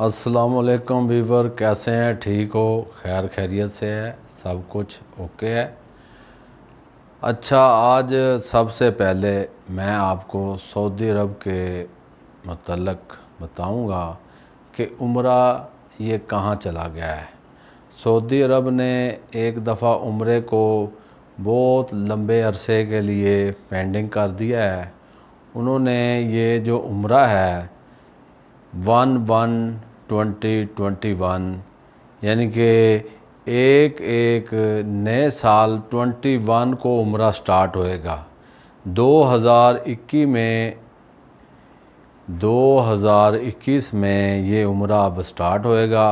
असलकम वीवर कैसे हैं ठीक हो खैर खैरियत से है सब कुछ ओके है अच्छा आज सबसे पहले मैं आपको सऊदी अरब के मतलब बताऊंगा कि उम्र ये कहाँ चला गया है सऊदी अरब ने एक दफ़ा उम्र को बहुत लंबे अरसे के लिए पेंडिंग कर दिया है उन्होंने ये जो उम्र है one one twenty twenty one यानी कि एक एक नए साल ट्वेंटी वन को उम्र स्टार्ट होएगा दो हज़ार इक्की में दो हज़ार इक्कीस में ये उम्र अब स्टार्ट होएगा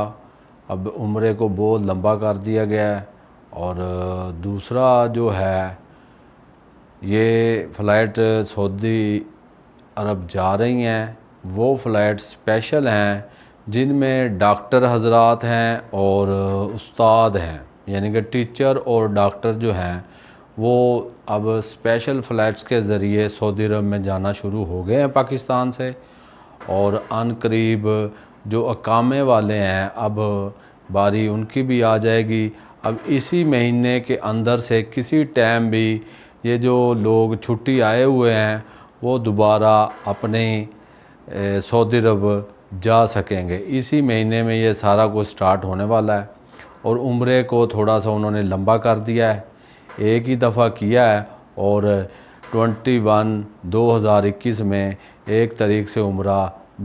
अब उम्र को बहुत लंबा कर दिया गया है और दूसरा जो है ये फ़्लाइट सऊदी अरब जा रही हैं वो फ़्लाइट स्पेशल हैं जिनमें डॉक्टर हजरात हैं और उस्ताद हैं यानी कि टीचर और डॉक्टर जो हैं वो अब स्पेशल फ़्लाइट्स के ज़रिए सऊदी अरब में जाना शुरू हो गए हैं पाकिस्तान से और अन करीब जो अकामे वाले हैं अब बारी उनकी भी आ जाएगी अब इसी महीने के अंदर से किसी टाइम भी ये जो लोग छुट्टी आए हुए हैं वो दोबारा अपने सऊदी अरब जा सकेंगे इसी महीने में ये सारा कुछ स्टार्ट होने वाला है और उम्र को थोड़ा सा उन्होंने लंबा कर दिया है एक ही दफ़ा किया है और 21 2021 में एक तारीख से उम्र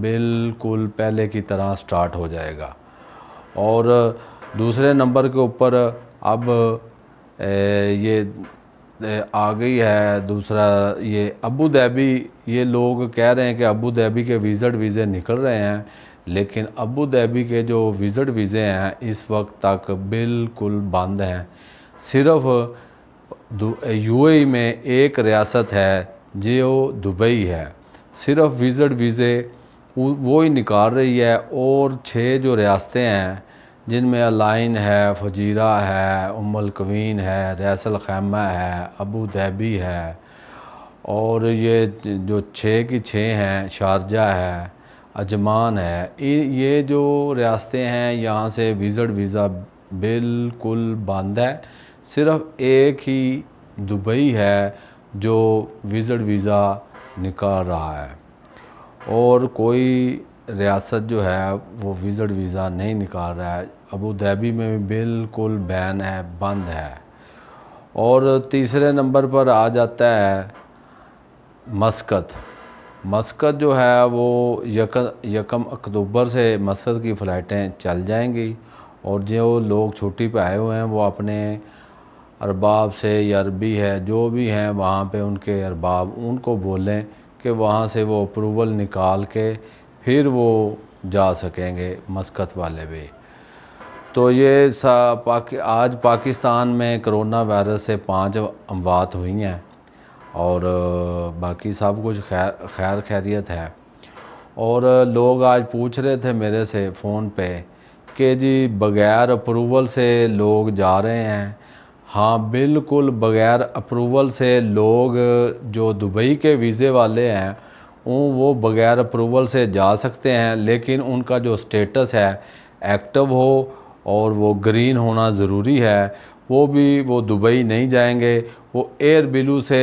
बिल्कुल पहले की तरह स्टार्ट हो जाएगा और दूसरे नंबर के ऊपर अब ये आ गई है दूसरा ये अबू धाबी ये लोग कह रहे हैं कि अबू धाबी के विज़ट वीज़े निकल रहे हैं लेकिन अबू धाबी के जो विज़ट वीज़े हैं इस वक्त तक बिल्कुल बंद हैं सिर्फ यूएई में एक रियासत है जो दुबई है सिर्फ विज़ट वीज़े वो ही निकाल रही है और छः जो रियासतें हैं जिनमें अलाइन है फजीरा है उमल कवीन है रैसल खैमा है अबू धैबी है और ये जो छः की छः हैं शारजा है अजमान है ये जो रियासतें हैं यहाँ से विज़ट वीज़ा बिल्कुल बंद है सिर्फ एक ही दुबई है जो विज़ट वीज़ा निकाल रहा है और कोई रियासत जो है वो विज़ट वीज़ा नहीं निकाल रहा है अबू धाबी में भी बिल्कुल बैन है बंद है और तीसरे नंबर पर आ जाता है मस्कत मस्कत जो है वो यक यकम अक्टूबर से मस्कत की फ़्लाइटें चल जाएंगी और जो लोग छुट्टी पे आए हुए हैं वो अपने अरबाब से या अरबी है जो भी हैं वहाँ पे उनके अरबाब उनको बोलें कि वहाँ से वो अप्रूवल निकाल के फिर वो जा सकेंगे मस्कत वाले भी तो ये सा पाकि आज पाकिस्तान में करोना वायरस से पांच अमवात हुई हैं और बाकी सब कुछ खैर खैर खैरियत है और लोग आज पूछ रहे थे मेरे से फ़ोन पे कि जी बग़ैर अप्रूवल से लोग जा रहे हैं हाँ बिल्कुल बग़ैर अप्रूवल से लोग जो दुबई के वीज़े वाले हैं वो बग़ैर अप्रूवल से जा सकते हैं लेकिन उनका जो स्टेटस है एक्टिव हो और वो ग्रीन होना ज़रूरी है वो भी वो दुबई नहीं जाएंगे वो एयर बिलू से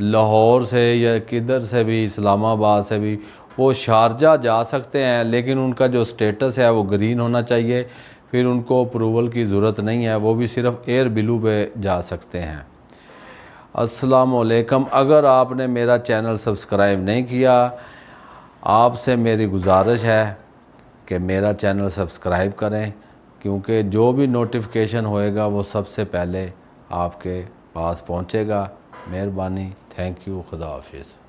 लाहौर से या किधर से भी इस्लामाबाद से भी वो शारजा जा सकते हैं लेकिन उनका जो स्टेटस है वो ग्रीन होना चाहिए फिर उनको अप्रूवल की ज़रूरत नहीं है वो भी सिर्फ़ एयर बिलू पे जा सकते हैं असलकम अगर आपने मेरा चैनल सब्सक्राइब नहीं किया आपसे मेरी गुजारिश है कि मेरा चैनल सब्सक्राइब करें क्योंकि जो भी नोटिफिकेशन होएगा वो सबसे पहले आपके पास पहुंचेगा मेहरबानी थैंक यू खुदा हाफिज़